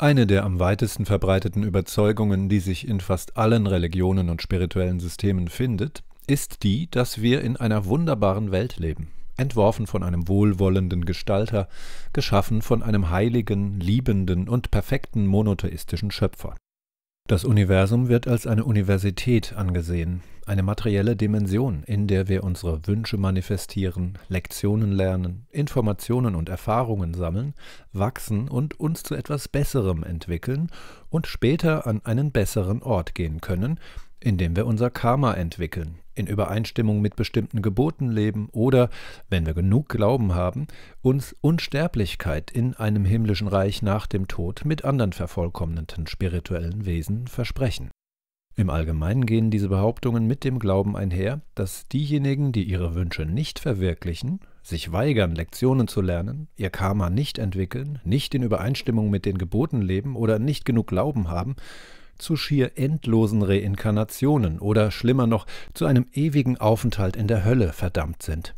Eine der am weitesten verbreiteten Überzeugungen, die sich in fast allen Religionen und spirituellen Systemen findet, ist die, dass wir in einer wunderbaren Welt leben, entworfen von einem wohlwollenden Gestalter, geschaffen von einem heiligen, liebenden und perfekten monotheistischen Schöpfer das Universum wird als eine Universität angesehen, eine materielle Dimension, in der wir unsere Wünsche manifestieren, Lektionen lernen, Informationen und Erfahrungen sammeln, wachsen und uns zu etwas Besserem entwickeln und später an einen besseren Ort gehen können, indem wir unser Karma entwickeln, in Übereinstimmung mit bestimmten Geboten leben oder, wenn wir genug Glauben haben, uns Unsterblichkeit in einem himmlischen Reich nach dem Tod mit anderen vervollkommneten spirituellen Wesen versprechen. Im Allgemeinen gehen diese Behauptungen mit dem Glauben einher, dass diejenigen, die ihre Wünsche nicht verwirklichen, sich weigern, Lektionen zu lernen, ihr Karma nicht entwickeln, nicht in Übereinstimmung mit den Geboten leben oder nicht genug Glauben haben, zu schier endlosen Reinkarnationen oder schlimmer noch zu einem ewigen Aufenthalt in der Hölle verdammt sind.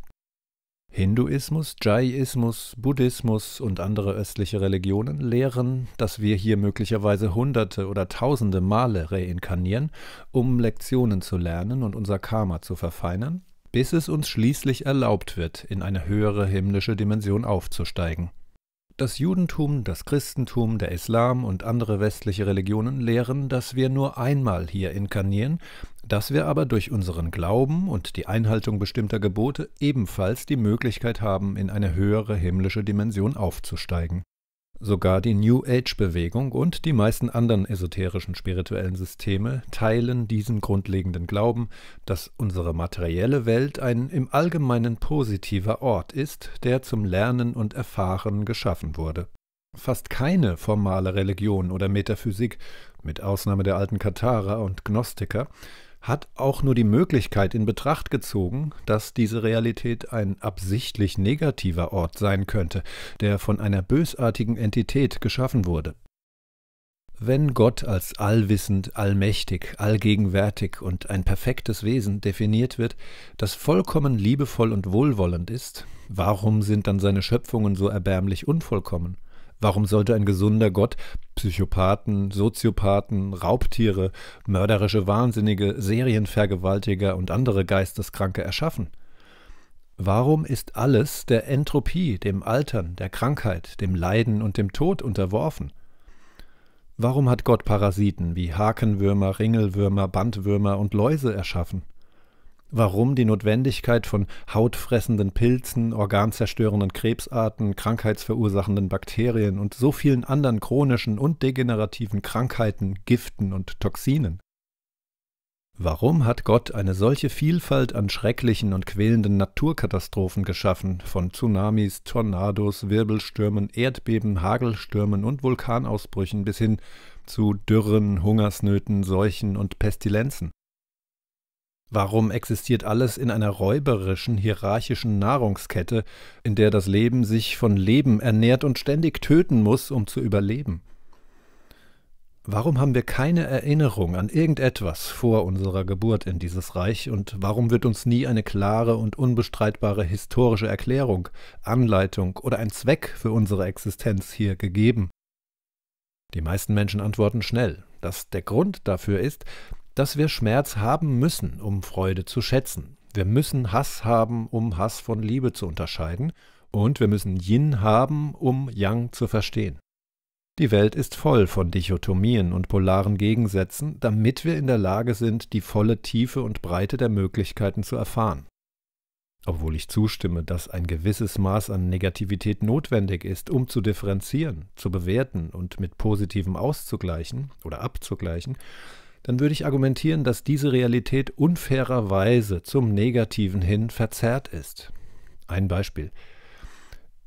Hinduismus, Jaiismus, Buddhismus und andere östliche Religionen lehren, dass wir hier möglicherweise hunderte oder tausende Male reinkarnieren, um Lektionen zu lernen und unser Karma zu verfeinern, bis es uns schließlich erlaubt wird, in eine höhere himmlische Dimension aufzusteigen. Das Judentum, das Christentum, der Islam und andere westliche Religionen lehren, dass wir nur einmal hier inkarnieren, dass wir aber durch unseren Glauben und die Einhaltung bestimmter Gebote ebenfalls die Möglichkeit haben, in eine höhere himmlische Dimension aufzusteigen. Sogar die New Age-Bewegung und die meisten anderen esoterischen spirituellen Systeme teilen diesen grundlegenden Glauben, dass unsere materielle Welt ein im Allgemeinen positiver Ort ist, der zum Lernen und Erfahren geschaffen wurde. Fast keine formale Religion oder Metaphysik, mit Ausnahme der alten Katharer und Gnostiker, hat auch nur die Möglichkeit in Betracht gezogen, dass diese Realität ein absichtlich negativer Ort sein könnte, der von einer bösartigen Entität geschaffen wurde. Wenn Gott als allwissend, allmächtig, allgegenwärtig und ein perfektes Wesen definiert wird, das vollkommen liebevoll und wohlwollend ist, warum sind dann seine Schöpfungen so erbärmlich unvollkommen? Warum sollte ein gesunder Gott Psychopathen, Soziopathen, Raubtiere, mörderische Wahnsinnige, Serienvergewaltiger und andere Geisteskranke erschaffen? Warum ist alles der Entropie, dem Altern, der Krankheit, dem Leiden und dem Tod unterworfen? Warum hat Gott Parasiten wie Hakenwürmer, Ringelwürmer, Bandwürmer und Läuse erschaffen? warum die Notwendigkeit von hautfressenden Pilzen, organzerstörenden Krebsarten, krankheitsverursachenden Bakterien und so vielen anderen chronischen und degenerativen Krankheiten, Giften und Toxinen. Warum hat Gott eine solche Vielfalt an schrecklichen und quälenden Naturkatastrophen geschaffen, von Tsunamis, Tornados, Wirbelstürmen, Erdbeben, Hagelstürmen und Vulkanausbrüchen bis hin zu Dürren, Hungersnöten, Seuchen und Pestilenzen? Warum existiert alles in einer räuberischen, hierarchischen Nahrungskette, in der das Leben sich von Leben ernährt und ständig töten muss, um zu überleben? Warum haben wir keine Erinnerung an irgendetwas vor unserer Geburt in dieses Reich und warum wird uns nie eine klare und unbestreitbare historische Erklärung, Anleitung oder ein Zweck für unsere Existenz hier gegeben? Die meisten Menschen antworten schnell, dass der Grund dafür ist, dass wir Schmerz haben müssen, um Freude zu schätzen. Wir müssen Hass haben, um Hass von Liebe zu unterscheiden. Und wir müssen Yin haben, um Yang zu verstehen. Die Welt ist voll von Dichotomien und polaren Gegensätzen, damit wir in der Lage sind, die volle Tiefe und Breite der Möglichkeiten zu erfahren. Obwohl ich zustimme, dass ein gewisses Maß an Negativität notwendig ist, um zu differenzieren, zu bewerten und mit Positivem auszugleichen oder abzugleichen, dann würde ich argumentieren, dass diese Realität unfairerweise zum Negativen hin verzerrt ist. Ein Beispiel.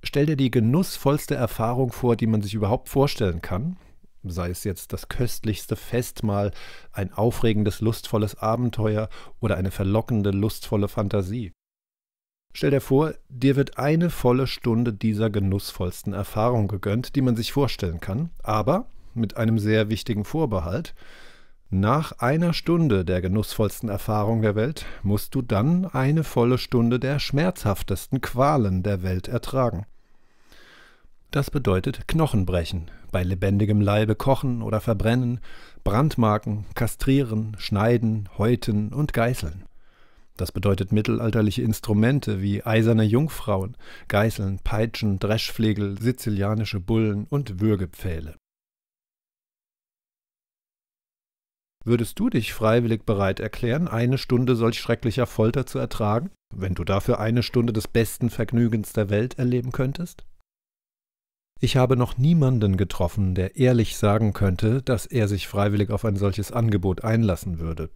Stell dir die genussvollste Erfahrung vor, die man sich überhaupt vorstellen kann, sei es jetzt das köstlichste Festmahl, ein aufregendes, lustvolles Abenteuer oder eine verlockende, lustvolle Fantasie. Stell dir vor, dir wird eine volle Stunde dieser genussvollsten Erfahrung gegönnt, die man sich vorstellen kann, aber mit einem sehr wichtigen Vorbehalt, nach einer Stunde der genussvollsten Erfahrung der Welt musst du dann eine volle Stunde der schmerzhaftesten Qualen der Welt ertragen. Das bedeutet Knochenbrechen, bei lebendigem Leibe kochen oder verbrennen, Brandmarken, kastrieren, schneiden, häuten und geißeln. Das bedeutet mittelalterliche Instrumente wie eiserne Jungfrauen, Geißeln, Peitschen, Dreschflegel, sizilianische Bullen und Würgepfähle. Würdest du dich freiwillig bereit erklären, eine Stunde solch schrecklicher Folter zu ertragen, wenn du dafür eine Stunde des besten Vergnügens der Welt erleben könntest? Ich habe noch niemanden getroffen, der ehrlich sagen könnte, dass er sich freiwillig auf ein solches Angebot einlassen würde.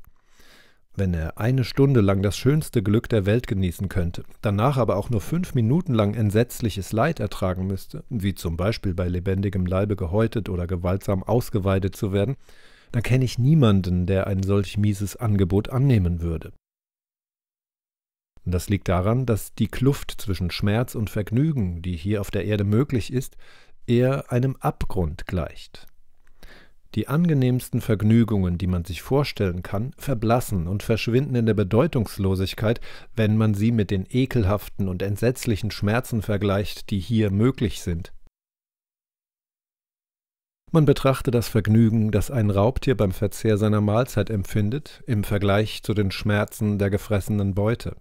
Wenn er eine Stunde lang das schönste Glück der Welt genießen könnte, danach aber auch nur fünf Minuten lang entsetzliches Leid ertragen müsste, wie zum Beispiel bei lebendigem Leibe gehäutet oder gewaltsam ausgeweidet zu werden, da kenne ich niemanden, der ein solch mieses Angebot annehmen würde. Das liegt daran, dass die Kluft zwischen Schmerz und Vergnügen, die hier auf der Erde möglich ist, eher einem Abgrund gleicht. Die angenehmsten Vergnügungen, die man sich vorstellen kann, verblassen und verschwinden in der Bedeutungslosigkeit, wenn man sie mit den ekelhaften und entsetzlichen Schmerzen vergleicht, die hier möglich sind. Man betrachte das Vergnügen, das ein Raubtier beim Verzehr seiner Mahlzeit empfindet, im Vergleich zu den Schmerzen der gefressenen Beute.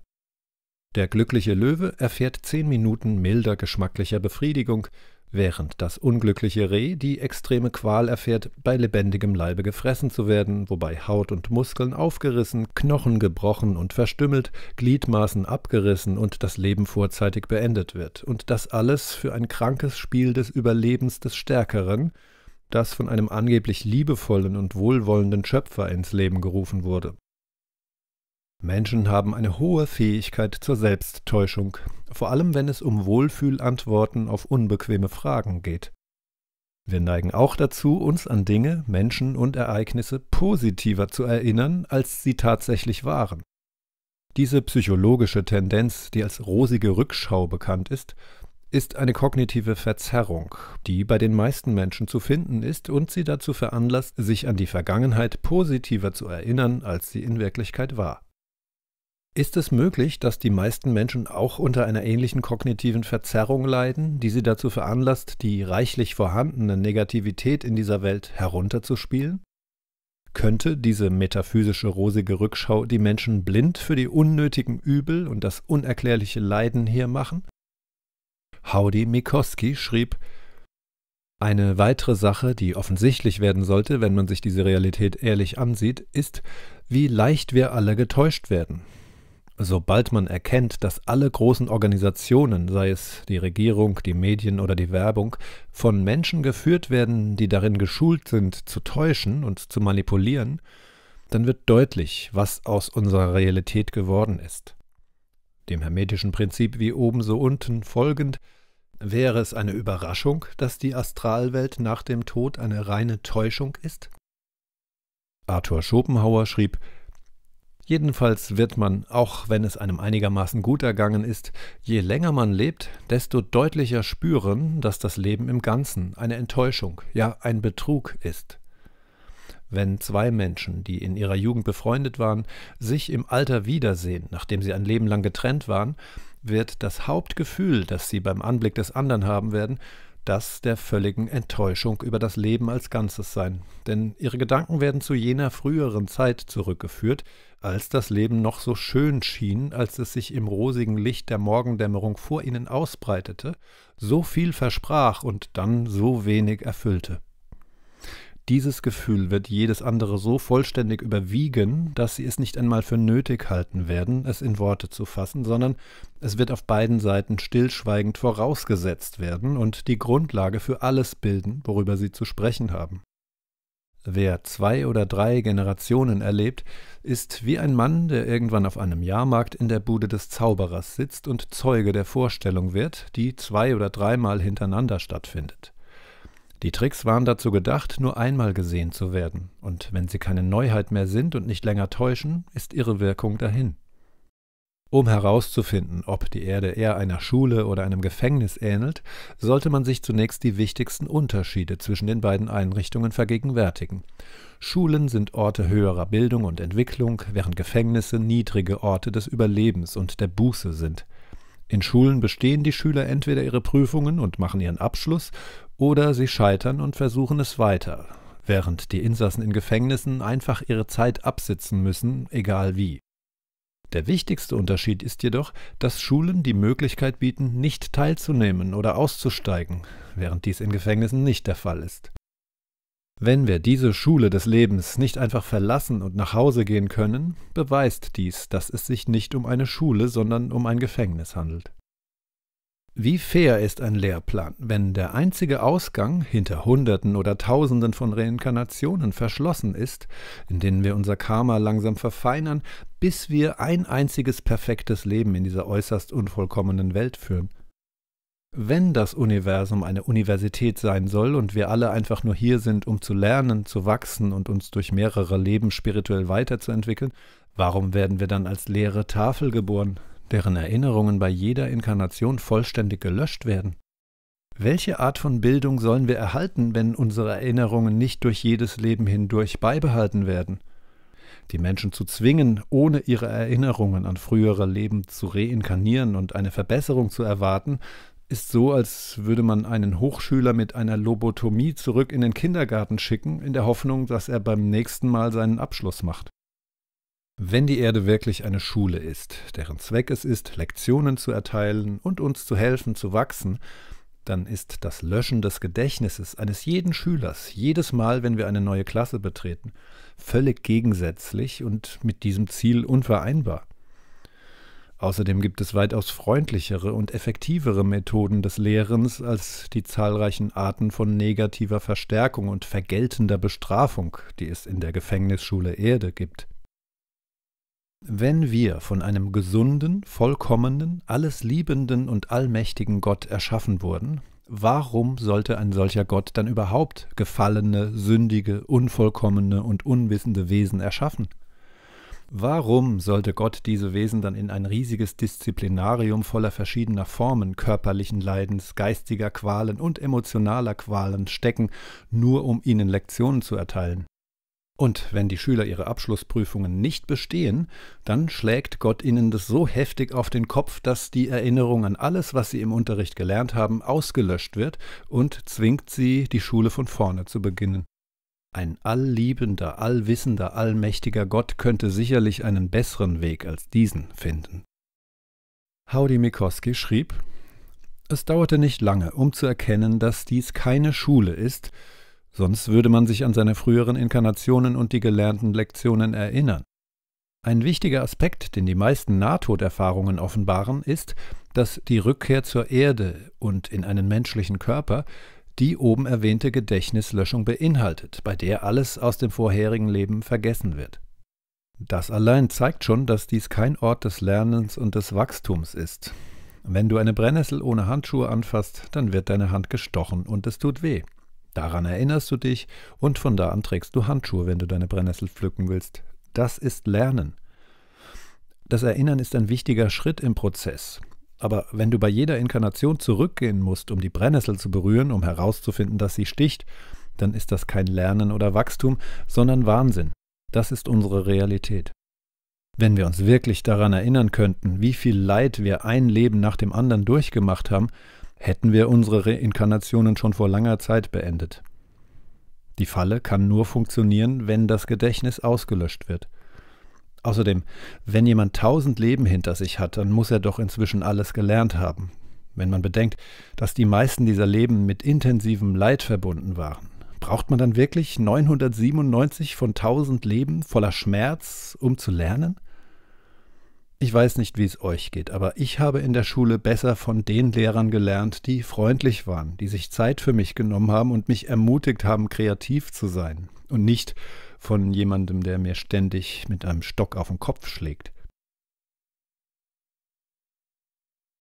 Der glückliche Löwe erfährt zehn Minuten milder geschmacklicher Befriedigung, während das unglückliche Reh die extreme Qual erfährt, bei lebendigem Leibe gefressen zu werden, wobei Haut und Muskeln aufgerissen, Knochen gebrochen und verstümmelt, Gliedmaßen abgerissen und das Leben vorzeitig beendet wird, und das alles für ein krankes Spiel des Überlebens des Stärkeren, das von einem angeblich liebevollen und wohlwollenden Schöpfer ins Leben gerufen wurde. Menschen haben eine hohe Fähigkeit zur Selbsttäuschung, vor allem wenn es um Wohlfühlantworten auf unbequeme Fragen geht. Wir neigen auch dazu, uns an Dinge, Menschen und Ereignisse positiver zu erinnern, als sie tatsächlich waren. Diese psychologische Tendenz, die als rosige Rückschau bekannt ist, ist eine kognitive Verzerrung, die bei den meisten Menschen zu finden ist und sie dazu veranlasst, sich an die Vergangenheit positiver zu erinnern, als sie in Wirklichkeit war. Ist es möglich, dass die meisten Menschen auch unter einer ähnlichen kognitiven Verzerrung leiden, die sie dazu veranlasst, die reichlich vorhandene Negativität in dieser Welt herunterzuspielen? Könnte diese metaphysische rosige Rückschau die Menschen blind für die unnötigen Übel und das unerklärliche Leiden hier machen? Howdy Mikoski schrieb, eine weitere Sache, die offensichtlich werden sollte, wenn man sich diese Realität ehrlich ansieht, ist, wie leicht wir alle getäuscht werden. Sobald man erkennt, dass alle großen Organisationen, sei es die Regierung, die Medien oder die Werbung, von Menschen geführt werden, die darin geschult sind, zu täuschen und zu manipulieren, dann wird deutlich, was aus unserer Realität geworden ist. Dem hermetischen Prinzip wie oben so unten folgend, wäre es eine Überraschung, dass die Astralwelt nach dem Tod eine reine Täuschung ist? Arthur Schopenhauer schrieb, Jedenfalls wird man, auch wenn es einem einigermaßen gut ergangen ist, je länger man lebt, desto deutlicher spüren, dass das Leben im Ganzen eine Enttäuschung, ja ein Betrug ist wenn zwei Menschen, die in ihrer Jugend befreundet waren, sich im Alter wiedersehen, nachdem sie ein Leben lang getrennt waren, wird das Hauptgefühl, das sie beim Anblick des anderen haben werden, das der völligen Enttäuschung über das Leben als Ganzes sein. Denn ihre Gedanken werden zu jener früheren Zeit zurückgeführt, als das Leben noch so schön schien, als es sich im rosigen Licht der Morgendämmerung vor ihnen ausbreitete, so viel versprach und dann so wenig erfüllte. Dieses Gefühl wird jedes andere so vollständig überwiegen, dass sie es nicht einmal für nötig halten werden, es in Worte zu fassen, sondern es wird auf beiden Seiten stillschweigend vorausgesetzt werden und die Grundlage für alles bilden, worüber sie zu sprechen haben. Wer zwei oder drei Generationen erlebt, ist wie ein Mann, der irgendwann auf einem Jahrmarkt in der Bude des Zauberers sitzt und Zeuge der Vorstellung wird, die zwei oder dreimal hintereinander stattfindet. Die Tricks waren dazu gedacht, nur einmal gesehen zu werden, und wenn sie keine Neuheit mehr sind und nicht länger täuschen, ist ihre Wirkung dahin. Um herauszufinden, ob die Erde eher einer Schule oder einem Gefängnis ähnelt, sollte man sich zunächst die wichtigsten Unterschiede zwischen den beiden Einrichtungen vergegenwärtigen. Schulen sind Orte höherer Bildung und Entwicklung, während Gefängnisse niedrige Orte des Überlebens und der Buße sind. In Schulen bestehen die Schüler entweder ihre Prüfungen und machen ihren Abschluss, oder sie scheitern und versuchen es weiter, während die Insassen in Gefängnissen einfach ihre Zeit absitzen müssen, egal wie. Der wichtigste Unterschied ist jedoch, dass Schulen die Möglichkeit bieten, nicht teilzunehmen oder auszusteigen, während dies in Gefängnissen nicht der Fall ist. Wenn wir diese Schule des Lebens nicht einfach verlassen und nach Hause gehen können, beweist dies, dass es sich nicht um eine Schule, sondern um ein Gefängnis handelt. Wie fair ist ein Lehrplan, wenn der einzige Ausgang hinter Hunderten oder Tausenden von Reinkarnationen verschlossen ist, in denen wir unser Karma langsam verfeinern, bis wir ein einziges perfektes Leben in dieser äußerst unvollkommenen Welt führen? Wenn das Universum eine Universität sein soll und wir alle einfach nur hier sind, um zu lernen, zu wachsen und uns durch mehrere Leben spirituell weiterzuentwickeln, warum werden wir dann als leere Tafel geboren, deren Erinnerungen bei jeder Inkarnation vollständig gelöscht werden? Welche Art von Bildung sollen wir erhalten, wenn unsere Erinnerungen nicht durch jedes Leben hindurch beibehalten werden? Die Menschen zu zwingen, ohne ihre Erinnerungen an frühere Leben zu reinkarnieren und eine Verbesserung zu erwarten, ist so, als würde man einen Hochschüler mit einer Lobotomie zurück in den Kindergarten schicken, in der Hoffnung, dass er beim nächsten Mal seinen Abschluss macht. Wenn die Erde wirklich eine Schule ist, deren Zweck es ist, Lektionen zu erteilen und uns zu helfen zu wachsen, dann ist das Löschen des Gedächtnisses eines jeden Schülers jedes Mal, wenn wir eine neue Klasse betreten, völlig gegensätzlich und mit diesem Ziel unvereinbar. Außerdem gibt es weitaus freundlichere und effektivere Methoden des Lehrens als die zahlreichen Arten von negativer Verstärkung und vergeltender Bestrafung, die es in der Gefängnisschule Erde gibt. Wenn wir von einem gesunden, vollkommenen, alles liebenden und allmächtigen Gott erschaffen wurden, warum sollte ein solcher Gott dann überhaupt gefallene, sündige, unvollkommene und unwissende Wesen erschaffen? Warum sollte Gott diese Wesen dann in ein riesiges Disziplinarium voller verschiedener Formen körperlichen Leidens, geistiger Qualen und emotionaler Qualen stecken, nur um ihnen Lektionen zu erteilen? Und wenn die Schüler ihre Abschlussprüfungen nicht bestehen, dann schlägt Gott ihnen das so heftig auf den Kopf, dass die Erinnerung an alles, was sie im Unterricht gelernt haben, ausgelöscht wird und zwingt sie, die Schule von vorne zu beginnen. Ein allliebender, allwissender, allmächtiger Gott könnte sicherlich einen besseren Weg als diesen finden. Howdy Mikoski schrieb, es dauerte nicht lange, um zu erkennen, dass dies keine Schule ist, sonst würde man sich an seine früheren Inkarnationen und die gelernten Lektionen erinnern. Ein wichtiger Aspekt, den die meisten Nahtoderfahrungen offenbaren, ist, dass die Rückkehr zur Erde und in einen menschlichen Körper die oben erwähnte Gedächtnislöschung beinhaltet, bei der alles aus dem vorherigen Leben vergessen wird. Das allein zeigt schon, dass dies kein Ort des Lernens und des Wachstums ist. Wenn du eine Brennnessel ohne Handschuhe anfasst, dann wird deine Hand gestochen und es tut weh. Daran erinnerst du dich und von da an trägst du Handschuhe, wenn du deine Brennnessel pflücken willst. Das ist Lernen. Das Erinnern ist ein wichtiger Schritt im Prozess. Aber wenn du bei jeder Inkarnation zurückgehen musst, um die Brennessel zu berühren, um herauszufinden, dass sie sticht, dann ist das kein Lernen oder Wachstum, sondern Wahnsinn. Das ist unsere Realität. Wenn wir uns wirklich daran erinnern könnten, wie viel Leid wir ein Leben nach dem anderen durchgemacht haben, hätten wir unsere Reinkarnationen schon vor langer Zeit beendet. Die Falle kann nur funktionieren, wenn das Gedächtnis ausgelöscht wird. Außerdem, wenn jemand tausend Leben hinter sich hat, dann muss er doch inzwischen alles gelernt haben, wenn man bedenkt, dass die meisten dieser Leben mit intensivem Leid verbunden waren. Braucht man dann wirklich 997 von 1000 Leben voller Schmerz, um zu lernen? Ich weiß nicht, wie es euch geht, aber ich habe in der Schule besser von den Lehrern gelernt, die freundlich waren, die sich Zeit für mich genommen haben und mich ermutigt haben, kreativ zu sein und nicht von jemandem, der mir ständig mit einem Stock auf den Kopf schlägt.